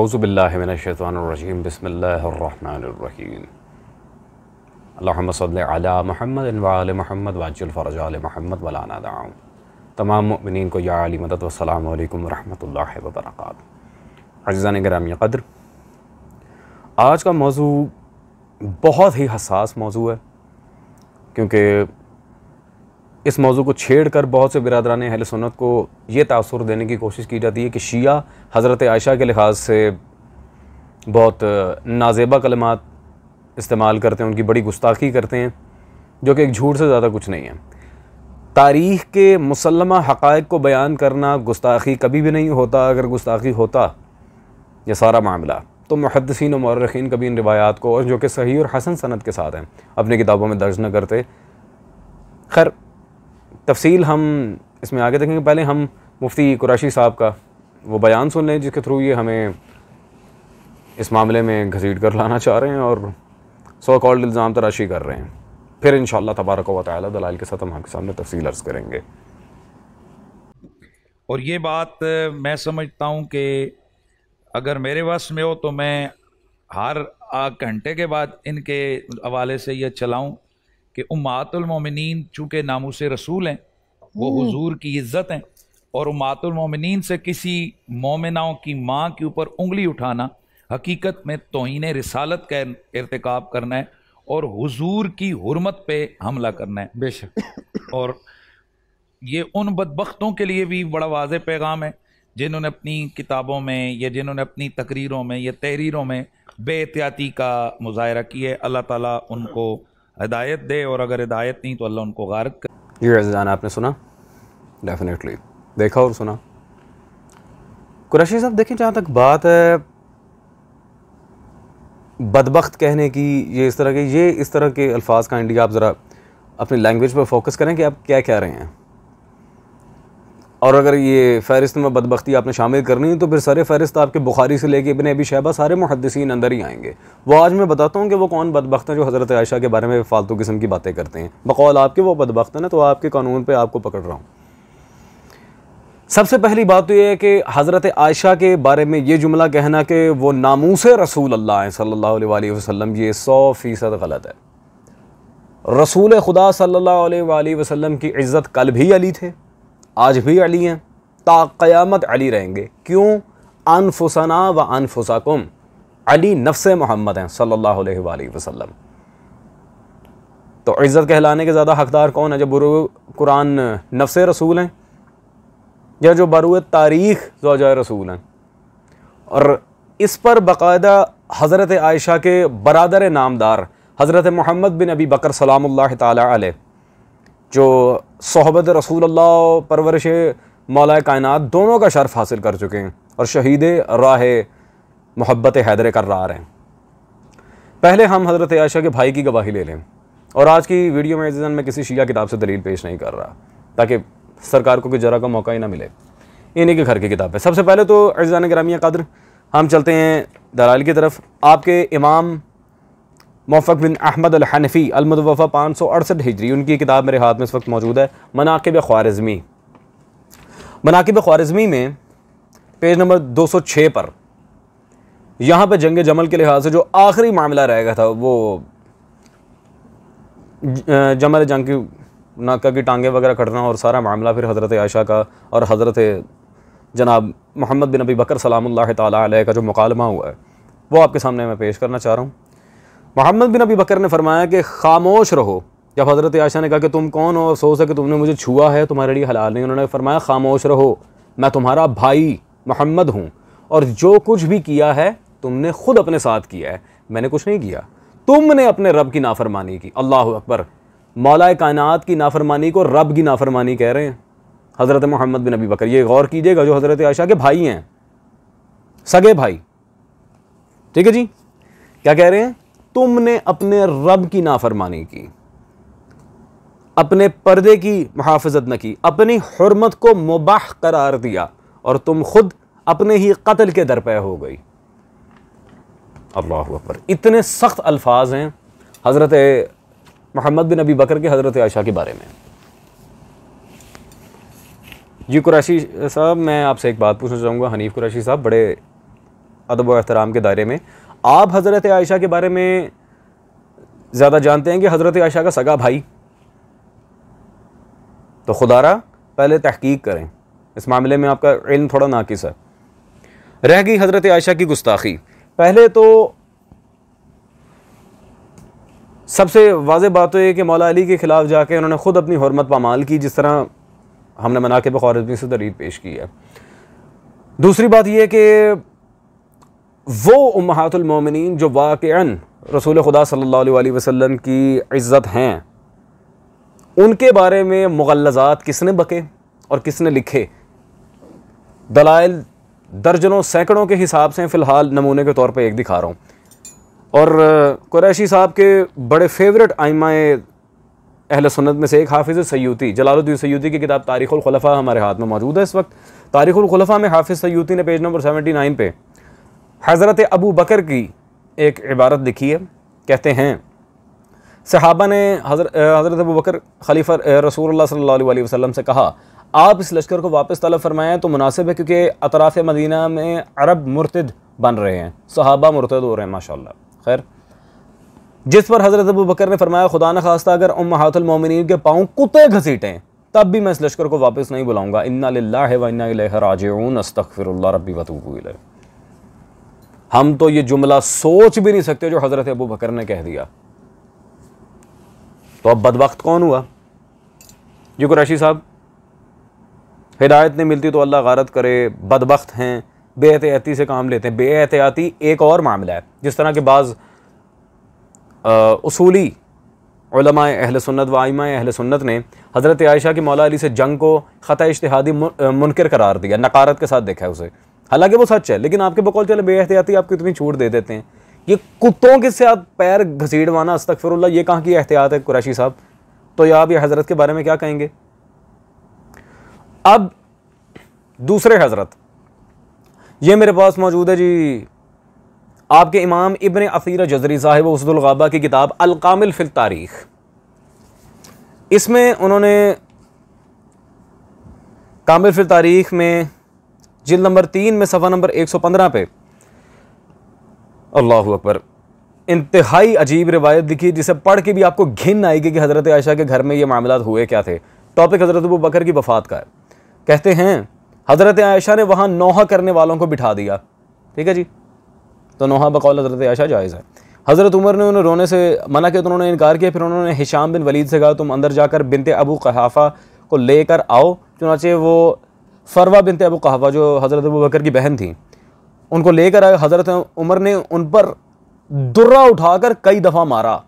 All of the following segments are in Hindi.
अज़ुबिल्लिमिनशैतरजीम बसमीम अल्लाम महमद वाल महमद वाजुल महमद वलाना दाऊँ तमाम मिन को या आली मदद वसलम वरहमल वबरक अजान ग्रामी क़द्र आज का मौजू बहुत ही हसास मौजू है क्योंकि इस मौजू को छेड़ कर बहुत से बिरदरान अहल सुनत को ये तासर देने की कोशिश की जाती है कि शिया हज़रत आयशा के लिहाज से बहुत नाजेबा कलमात इस्तेमाल करते हैं उनकी बड़ी गुस्ताखी करते हैं जो कि एक झूठ से ज़्यादा कुछ नहीं है तारीख़ के मुसलमा हक़ को बयान करना गुस्ताखी कभी भी नहीं होता अगर गुस्ताखी होता यह सारा मामला तो मुहदसिन और मौरखीन कभी इन रिवायात को और जो कि सही और हसन सनत के साथ हैं अपनी किताबों में दर्ज न करते खैर तफसील हम इसमें आगे देखेंगे पहले हम मुफ्ती कुरैशी साहब का वो बयान सुन लें जिसके थ्रू ये हमें इस मामले में घसीट कर लाना चाह रहे हैं और सो कॉल्ड इल्ज़ाम तराशी कर रहे हैं फिर इन तबारक व ताली दलाल के साथ हम आपके सामने तफसील अर्ज़ करेंगे और ये बात मैं समझता हूँ कि अगर मेरे वश में हो तो मैं हर घंटे के बाद इनके हवाले से यह चलाऊँ कि उमातुलमिन चूँकि नामोस रसूल हैं वो हज़ूर हम्म। की इज्जत हैं और उमातुलमिन से किसी मोमिनाओं की माँ के ऊपर उंगली उठाना हकीकत में तोहन रसालत का इरतकब करना है और हज़ूर की हरमत पर हमला करना है बेश और ये उन बदबख्तों के लिए भी बड़ा वाज पैगाम है जिन्होंने अपनी किताबों में या जिन्होंने अपनी तकरीरों में या तहरीरों में बेहतियाती का मुजाहरा किया है अल्लाह ताला उनको हिदायत दे और अगर हिदायत नहीं तो अल्लाह उनको गारक कर ये रजान आपने सुना डेफिनेटली देखा और सुना कुरैशी साहब देखें जहाँ तक बात है बदबخت कहने की ये इस तरह के ये इस तरह के अल्फाज का इंडिया आप ज़रा अपनी लैंग्वेज पर फोकस करें कि आप क्या कह रहे हैं और अगर ये फ़हरिस्त में बदबख्ती आपने शामिल करनी है तो फिर सर फहरिस्त आपके बुखारी से लेके इबन अबी शहबा सारे मुहदसिन अंदर ही आएंगे वो आज मैं बताता हूँ कि वो कौन बदबख्त हैं जो हज़रत आयशा के बारे में फालतू किस्म की बातें करते हैं बकौल आपके वो बदबख्त हैं ना तो आपके कानून पर आपको पकड़ रहा हूँ सबसे पहली बात तो यह है कि हज़रत आयशा के बारे में ये जुमला कहना कि वो नामूस रसूल अल्लाह हैं सल्ला वसम ये सौ फ़ीसद गलत है रसूल खुदा सल्ला वसम की इज़्ज़त कल भी अली थे आज भी अली हैं ता क़यामत अली रहेंगे क्यों अनफुसना व अनफुसाकुम अली नफ्स मोहम्मद हैं सल्ह वसलम तो इज़्ज़त कहलाने के ज़्यादा हकदार कौन है जो बुरु कुरान नफ्स रसूल हैं या जो बरु तारीख़ जोजा रसूल हैं और इस पर बाकायदा हज़रत आयशा के बरदर नामदार हज़रत मोहम्मद बिन अबी बकर सलाम तल जो सहबत रसूल अल्लाह परवरिश मौला कायनात दोनों का शर्फ हासिल कर चुके हैं और शहीद राह मोहब्बत हैदर रहा हैं पहले हम हज़रत आयशा के भाई की गवाही ले लें और आज की वीडियो में मैं किसी शिया किताब से दलील पेश नहीं कर रहा ताकि सरकार को कोई जरा का मौका ही ना मिले इन्हीं के घर की किताब है सबसे पहले तो अर्जान ग्रामिया कदर हम चलते हैं दलाल की तरफ आपके इमाम मोफक बिन अहमद अलहनफ़ी अलमदवफ़ा पाँच सौ अड़सठ हिजरी उनकी किताब मेरे हाथ में इस वक्त मौजूद है मनाकब ख्वारज़मी मनाकब ख्वारज़मी में पेज नंबर दो सौ छः पर यहाँ पर जंग जमल के लिहाज से जो आखिरी मामला रह गया था वो जमल जंग की नाका की टांगे वगैरह कटना और सारा मामला फिर हज़रत आयशा का और हज़रत जनाब मोहम्मद बिन अबी बकर सलाम तला का जो मुकालमा हुआ है वो आपके सामने मैं पेश करना चाह रहा हूँ मोहम्मद बिन अबी बकर ने फरमाया कि खामोश रहो जब हज़रत आयशा ने कहा कि तुम कौन हो अफसोस है कि तुमने मुझे छुआ है तुम्हारे लिए हलाल नहीं उन्होंने फरमाया खामोश रहो मैं तुम्हारा भाई मोहम्मद हूँ और जो कुछ भी किया है तुमने खुद अपने साथ किया है मैंने कुछ नहीं किया तुमने अपने रब की नाफरमानी की अल्लाह अकबर मौलाए कायनात की नाफरमानी को रब की नाफरमानी कह रहे हैं हज़रत मोहम्मद बिन अबी बकर ये गौर कीजिएगा जो हज़रत आयशा के भाई हैं सगे भाई ठीक है जी क्या कह रहे हैं तुमने अपने रब की नाफरमानी की अपने पर्दे की मुहाफजत न की अपनी हरमत को मुबाह करार दिया और तुम खुद अपने ही कत्ल के दर पे हो गई अल्लाह अकबर इतने सख्त अल्फाज हैं हज़रत मोहम्मद बिन अबी बकर के हज़रत आयशा के बारे में जी कुरैशी साहब मैं आपसे एक बात पूछना चाहूँगा हनीफ़ कुरैशी साहब बड़े अदब व एहतराम के दायरे में आप हज़रत आयशा के बारे में ज़्यादा जानते हैं कि हज़रत आयशा का सगा भाई तो खुदारा पहले तहकीक करें इस मामले में आपका इल थोड़ा नाकिस है रह गई हज़रत आयशा की गुस्ताखी पहले तो सबसे वाज बात तो ये कि मौला अली के ख़िलाफ़ जाके उन्होंने ख़ुद अपनी हरमत पामाल की जिस तरह हमने मना के खौरजमी से तरीब पेश की है दूसरी बात यह कि वो उमहातुलमोमिन जो वाक़ रसूल खुदा सल्ला वसम की इज़्ज़त हैं उनके बारे में मुगलजात किसने बके और किसने लिखे दलाइल दर्जनों सैकड़ों के हिसाब से फ़िलहाल नमूने के तौर पर एक दिखा रहा हूँ और कुरैशी साहब के बड़े फेवरेट आइमा अहल सुन्नत में से एक हाफिज़ सयूती जलालुद्दीन सयूती की किताब तारीख़ुलखलफ़ा हमारे हाथ में मौजूद है इस वक्त तारीख़ुलखलफ़ा में हाफिज़ सयूती ने पेज नंबर सेवेंटी नाइन पर हज़रत अबू बकर की एक इबारत लिखी है कहते हैं सहाबा ने हज़रत अबू बकर खलीफा रसूल सल्ला वसम से कहा आप इस लश्कर को वापस तलब फरमाएँ तो मुनासिब है क्योंकि अतराफ़ मदीना में अरब मुर्तद बन रहे हैं सहाबा मुर्तद हो रहे हैं माशा खैर जिस पर हज़रत अबू बकर ने फरमाया खुदा न खास्ता अगर उम हाथमिन के पाँव कुत्ते घसीटें तब भी मैं इस लश्कर को वापस नहीं बुलाऊंगा इन्ना लाला व इन्ना राजून रबी हम तो ये जुमला सोच भी नहीं सकते जो हज़रत अबू बकर ने कह दिया तो अब बदबक कौन हुआ जी कुरैशी साहब हिदायत नहीं मिलती तो अल्लाह गारत करे बदबक हैं एहतियाती से काम लेते हैं बे एहतियाती एक और मामला है जिस तरह के बाज़ उसूली अहल सुन्नत व अहल सुन्नत ने हज़रत आयशा की मौला अली से जंग को ख़त इश्तहादी मुनकर करार दिया नकारत के साथ देखा है उसे हालांकि वो सच है लेकिन आपके बकौल चले बेहतियाती आपको इतनी छूट दे देते हैं ये कुत्तों के साथ पैर अस्तक अस्तफरल्ला ये कहाँ की एहतियात है कुरैशी साहब तो या आप ये हज़रत के बारे में क्या कहेंगे अब दूसरे हज़रत ये मेरे पास मौजूद है जी आपके इमाम इबन अफीर जजरी साहिब उसदुलगाबा की किताब अलकामिल फिल तारीख इसमें उन्होंने कामिल फिल तारीख में जिल नंबर तीन में सफ़ा नंबर एक सौ पंद्रह पे अल्लाह अकबर इंतहाई अजीब रिवायत दिखी जिसे पढ़ के भी आपको घिन आएगी कि हज़रत आयशा के घर में ये मामला हुए क्या थे टॉपिक हज़रत अबू बकर की वफ़ात का है कहते हैं हज़रत आयशा ने वहाँ नोहा करने वालों को बिठा दिया ठीक है जी तो नोहा बकौल हज़रत आयशा जायज़ है हज़रत उमर ने उन्हें रोने से मना किया तो उन्होंने इनकार किया फिर उन्होंने हिशाम बिन वलीद से कहा तुम अंदर जाकर बिनते अबू कहाफ़ा को लेकर आओ चुनाचे वो फ़रवा बिनते अबू कहवा जो हज़रत अबू बकर की बहन थी उनको लेकर आए हज़रत उमर ने उन पर दुर्रा उठाकर कई दफ़ा मारा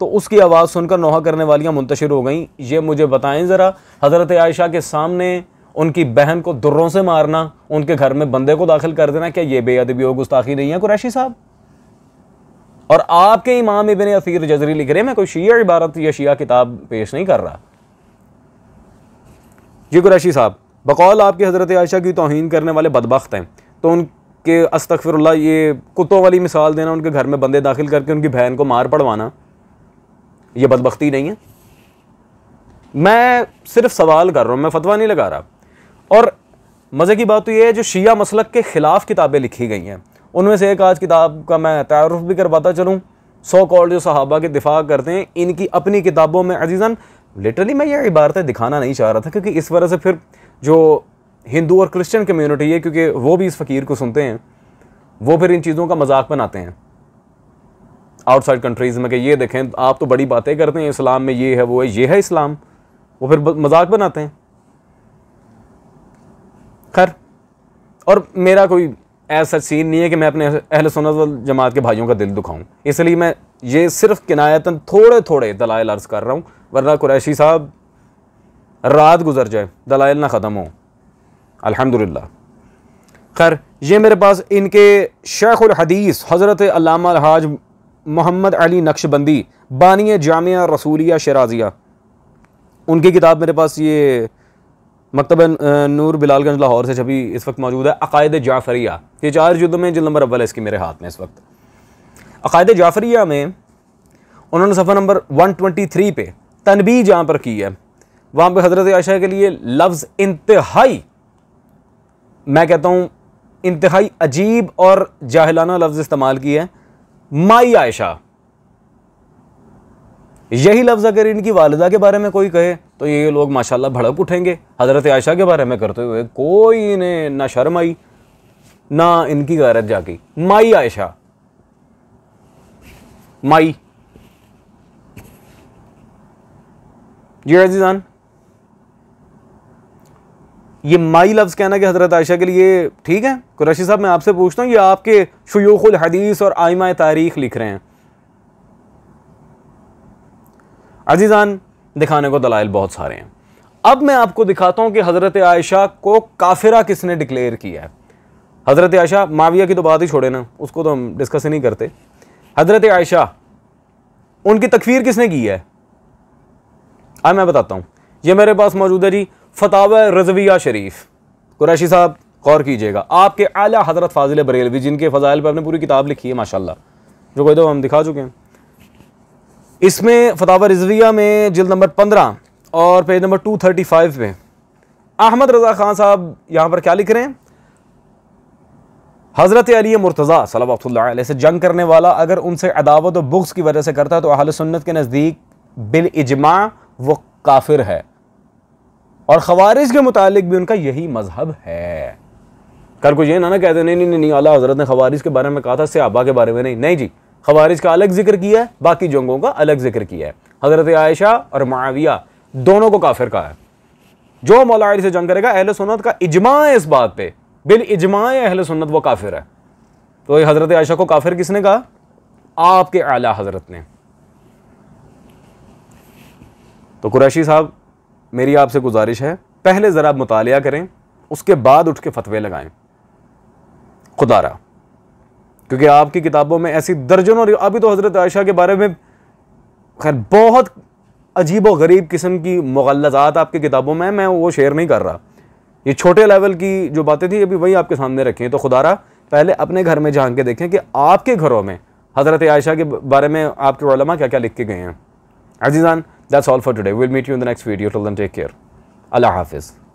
तो उसकी आवाज़ सुनकर नोहा करने वालियाँ मुंतशिर हो गईं ये मुझे बताएं ज़रा हज़रत आयशा के सामने उनकी बहन को दुर्रों से मारना उनके घर में बंदे को दाखिल कर देना क्या ये बेअदबी हो गुस्ताखी नहीं है कुरैशी साहब और आपके इमाम इबन असीर जजरी लिख रहे मैं कोई शिया इबारत या शिया किताब पेश नहीं कर रहा जी कुरैशी साहब बकौल आपके हज़रत आयशा की तोहन करने वाले बदबख्त हैं तो उनके अस्तफ़िरल्ला ये कुत्तों वाली मिसाल देना उनके घर में बंदे दाखिल करके उनकी बहन को मार पड़वाना ये बदबख्ती नहीं है मैं सिर्फ सवाल कर रहा हूँ मैं फतवा नहीं लगा रहा और मज़े की बात तो ये है जो शिया मसलक के ख़िलाफ़ किताबें लिखी गई हैं उनमें से एक आज किताब का मैं तारफ़ भी करवाता चलूँ सौ कॉल जो सहाबा के दिफा करते हैं इनकी अपनी किताबों में अजीज़न लिटरली मैं ये इबारतें दिखाना नहीं चाह रहा था क्योंकि इस वजह से फिर जो हिंदू और क्रिश्चियन कम्युनिटी है क्योंकि वो भी इस फ़कीर को सुनते हैं वो फिर इन चीज़ों का मजाक बनाते हैं आउटसाइड कंट्रीज़ में कि ये देखें आप तो बड़ी बातें करते हैं इस्लाम में ये है वो है ये है इस्लाम वो फिर मजाक बनाते हैं खैर और मेरा कोई ऐसा सीन नहीं है कि मैं अपने अहल सुनत जमात के भाइयों का दिल दुखाऊं इसलिए मैं ये सिर्फ किनायतन थोड़े थोड़े दलाल अर्ज़ कर रहा हूँ वरना कुरैशी साहब रात गुजर जाए दलाइल ना ख़त्म हो अल्हम्दुलिल्लाह खैर ये मेरे पास इनके शेखुल हदीस हज़रत हाज मोहम्मद अली नक्शबंदी बानी जामिया रसूलिया शराजिया उनकी किताब मेरे पास ये मकतब नूर बिलालगंज लाहौर से छपी इस वक्त मौजूद है अकायद जाफरिया ये चार जुद में जिल नंबर अव्वल है इसकी मेरे हाथ में इस वक्त अकायद जाफरिया में उन्होंने सफ़र नंबर 123 पे तनबी जहाँ पर की है वहां पर हज़रत आयशा के लिए लफ्ज़ इंतहाई मैं कहता हूं इंतहाई अजीब और जाहिलाना लफ्ज़ इस्तेमाल किया है माई आयशा यही लफ्ज़ अगर इनकी वालदा के बारे में कोई कहे तो ये लोग माशाल्लाह भड़क उठेंगे हज़रत आयशा के बारे में करते हुए कोई इन्हें ना शर्म आई ना इनकी गैरत जागी माई आयशा माई जी अजीज़ान ये माई लफ्ज़ कहना कि हज़रत आयशा के लिए ठीक है कुरैशी साहब मैं आपसे पूछता हूँ ये आपके शयूखुल हदीस और आयमा तारीख लिख रहे हैं अजीज़ान दिखाने को दलाइल बहुत सारे हैं अब मैं आपको दिखाता हूं कि हज़रत आयशा को काफिरा किसने डिक्लेयर किया है हज़रत आयशा माविया की तो बात ही छोड़े ना उसको तो हम डिस्कस ही नहीं करते हज़रत आयशा उनकी तकफीर किसने की है आ मैं बताता हूं ये मेरे पास मौजूद है जी फतावा रजविया शरीफ कुरैशी साहब गौर कीजिएगा आपके आला हजरत फाजिल बरेलवी जिनके फ़जाइल पर आपने पूरी किताब लिखी है माशाल्लाह जो कोई दो हम दिखा चुके हैं इसमें फतावा रजविया में जिल नंबर पंद्रह और page number two thirty five में अहमद रज़ा खान साहब यहाँ पर क्या लिख रहे हैं हज़रत अली मुर्तज़ा सलावतल से जंग करने वाला अगर उनसे अदावत और बुक्स की वजह से करता है तो अहल सुन्नत के नज़दीक बिल इजमा वो काफिर है और खवारिज के मुतालिक भी उनका यही मजहब है कल को ये ना ना कहते नहीं नहीं नहीं, आला अला हजरत ने खवारिज के बारे में कहा था सयाबा के बारे में नहीं नहीं जी खवारिज का अलग जिक्र किया है बाकी जंगों का अलग जिक्र किया है हजरत आयशा और माविया दोनों को काफिर कहा है जो मौला अली से जंग करेगा अहल सुन्नत का इजमा है इस बात पर बिल इजमा अहल सुन्नत वो काफिर है तो हजरत आयशा को काफिर किसने कहा आपके आला हजरत ने तो कुरैशी साहब मेरी आपसे गुजारिश है पहले ज़रा मुताल करें उसके बाद उठ के फतवे लगाएं खुदारा क्योंकि आपकी किताबों में ऐसी दर्जनों और अभी तो हज़रत आयशा के बारे में खैर बहुत अजीब व गरीब किस्म की मगलज़ात आपकी किताबों में मैं वो शेयर नहीं कर रहा ये छोटे लेवल की जो बातें थी अभी वही आपके सामने रखी हैं तो खुदारा पहले अपने घर में जान के देखें कि आपके घरों में हज़रत आयशा के बारे में आपके क्या क्या लिख के गए हैं अजीज़ान That's all for today. We'll meet you in the next video. Till then, take care. Allah Hafiz.